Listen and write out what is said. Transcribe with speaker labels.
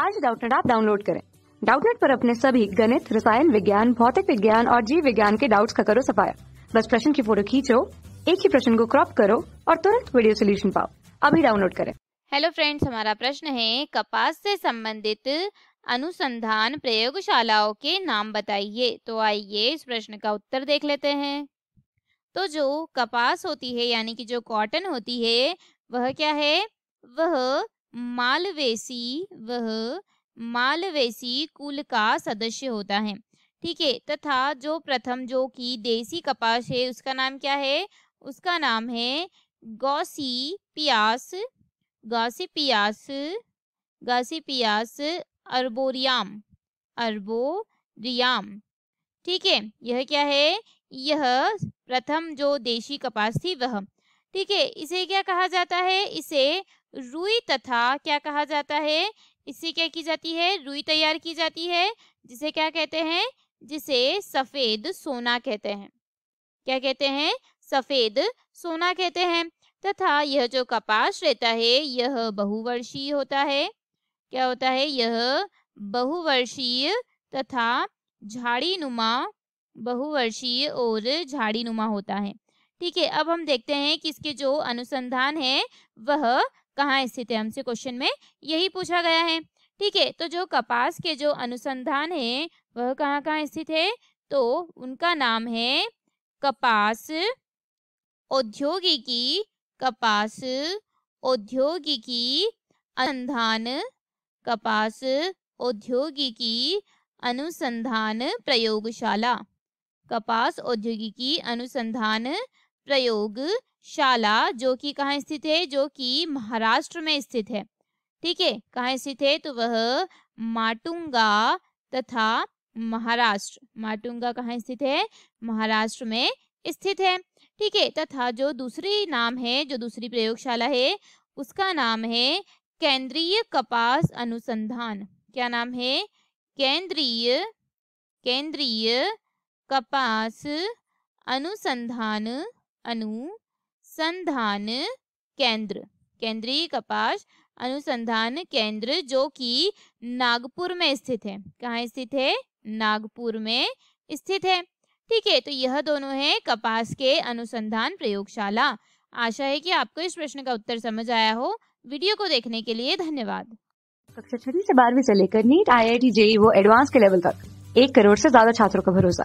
Speaker 1: आज डाउटनेट आप डाउनलोड करें डाउटनेट पर अपने सभी गणित रसायन विज्ञान भौतिक विज्ञान और जीव विज्ञान के डाउट्स का करो सफाया बस प्रश्न की फोटो खींचो एक ही प्रश्न को क्रॉप करो और तुरंत वीडियो सोल्यूशन पाओ अभी डाउनलोड करें
Speaker 2: हेलो फ्रेंड्स हमारा प्रश्न है कपास से संबंधित अनुसंधान प्रयोगशालाओं के नाम बताइए तो आइए इस प्रश्न का उत्तर देख लेते हैं तो जो कपास होती है यानी कि जो कॉटन होती है वह क्या है वह मालवेसी वह मालवेसी कुल का सदस्य होता है ठीक है तथा जो प्रथम जो कि देसी कपास है उसका नाम क्या है उसका नाम है गौसी पियास गौसी पियास गौसी पियास अरबोरियाम अरबोरियाम ठीक है यह क्या है यह प्रथम जो देशी कपास थी वह ठीक है इसे क्या कहा जाता है इसे रुई तथा क्या कहा जाता है इससे क्या की जाती है रुई तैयार की जाती है जिसे क्या कहते हैं जिसे सफेद सोना कहते हैं क्या कहते हैं सफेद सोना कहते हैं तथा यह जो कपास रहता है यह बहुवर्षीय होता है क्या होता है यह बहुवर्षीय तथा झाड़ी नुमा बहुवर्षीय और झाड़ी नुमा होता है ठीक है अब हम देखते हैं कि इसके जो अनुसंधान है वह कहाँ स्थित है हमसे क्वेश्चन में यही पूछा गया है ठीक है तो जो कपास के जो अनुसंधान है वह कहाँ कहाँ स्थित है तो उनका नाम है कपास औद्योगिकी कपास औद्योगिकी अनुसंधान कपास औद्योगिकी अनुसंधान प्रयोगशाला कपास औद्योगिकी अनुसंधान प्रयोगशाला जो कि कहाँ स्थित है जो कि महाराष्ट्र में स्थित है ठीक है कहाँ स्थित है तो वह माटुंगा तथा महाराष्ट्र माटुंगा कहाँ स्थित है महाराष्ट्र में स्थित है ठीक है तथा जो दूसरी नाम है जो दूसरी प्रयोगशाला है उसका नाम है केंद्रीय कपास अनुसंधान क्या नाम है केंद्रीय केंद्रीय कपास अनुसंधान अनुसंधान केंद्र केंद्रीय कपास अनुसंधान केंद्र जो कि नागपुर में स्थित है कहाँ स्थित है नागपुर में स्थित है ठीक है तो यह दोनों है कपास के अनुसंधान प्रयोगशाला आशा है कि आपको इस प्रश्न का उत्तर समझ आया हो वीडियो को देखने के लिए धन्यवाद
Speaker 1: कक्षा छठी से बारहवीं से लेकर NEET I I T JEE वो एडवांस के लेवल तक एक करोड़ से ज्यादा छात्रों का भरोसा